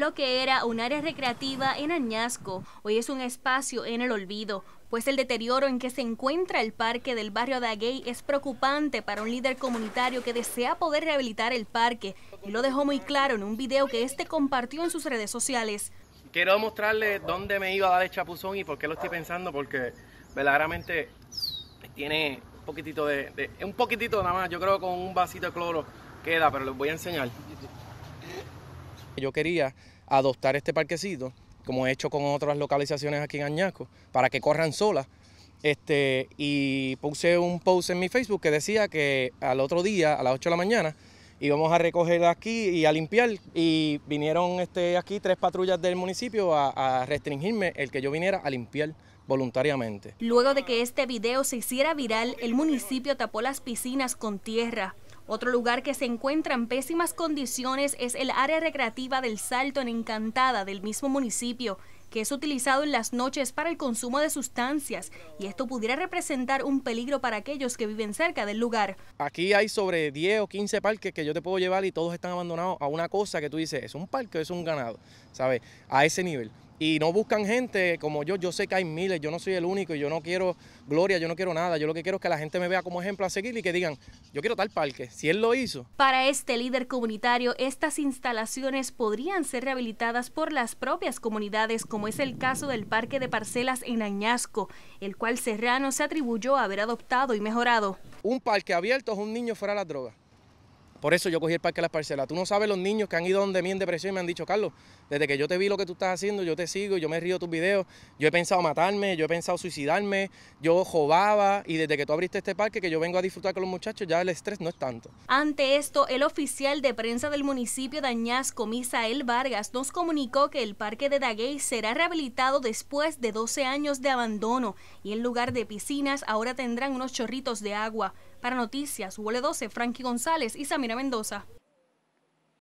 lo que era un área recreativa en Añasco, hoy es un espacio en el olvido, pues el deterioro en que se encuentra el parque del barrio de Aguey es preocupante para un líder comunitario que desea poder rehabilitar el parque y lo dejó muy claro en un video que este compartió en sus redes sociales. Quiero mostrarles dónde me iba a dar el chapuzón y por qué lo estoy pensando, porque verdaderamente tiene un poquitito de, de un poquitito nada más, yo creo que con un vasito de cloro queda, pero les voy a enseñar. Yo quería adoptar este parquecito, como he hecho con otras localizaciones aquí en Añasco, para que corran solas. Este, y puse un post en mi Facebook que decía que al otro día, a las 8 de la mañana, íbamos a recoger aquí y a limpiar. Y vinieron este, aquí tres patrullas del municipio a, a restringirme el que yo viniera a limpiar voluntariamente. Luego de que este video se hiciera viral, el municipio tapó las piscinas con tierra otro lugar que se encuentra en pésimas condiciones es el área recreativa del Salto en Encantada del mismo municipio que es utilizado en las noches para el consumo de sustancias y esto pudiera representar un peligro para aquellos que viven cerca del lugar. Aquí hay sobre 10 o 15 parques que yo te puedo llevar y todos están abandonados a una cosa que tú dices, es un parque, o es un ganado, ¿sabes? A ese nivel y no buscan gente como yo. Yo sé que hay miles, yo no soy el único, yo no quiero gloria, yo no quiero nada. Yo lo que quiero es que la gente me vea como ejemplo a seguir y que digan, yo quiero tal parque, si él lo hizo. Para este líder comunitario, estas instalaciones podrían ser rehabilitadas por las propias comunidades como como es el caso del parque de parcelas en Añasco, el cual Serrano se atribuyó a haber adoptado y mejorado. Un parque abierto es un niño fuera de la droga. Por eso yo cogí el Parque de las Parcelas. Tú no sabes los niños que han ido donde mí en depresión y me han dicho, Carlos, desde que yo te vi lo que tú estás haciendo, yo te sigo, yo me río tus videos, yo he pensado matarme, yo he pensado suicidarme, yo jobaba y desde que tú abriste este parque que yo vengo a disfrutar con los muchachos, ya el estrés no es tanto. Ante esto, el oficial de prensa del municipio de Añasco, Misael Vargas, nos comunicó que el Parque de Daguey será rehabilitado después de 12 años de abandono y en lugar de piscinas ahora tendrán unos chorritos de agua. Para Noticias, Huele 12, Frankie González y Samira Mendoza.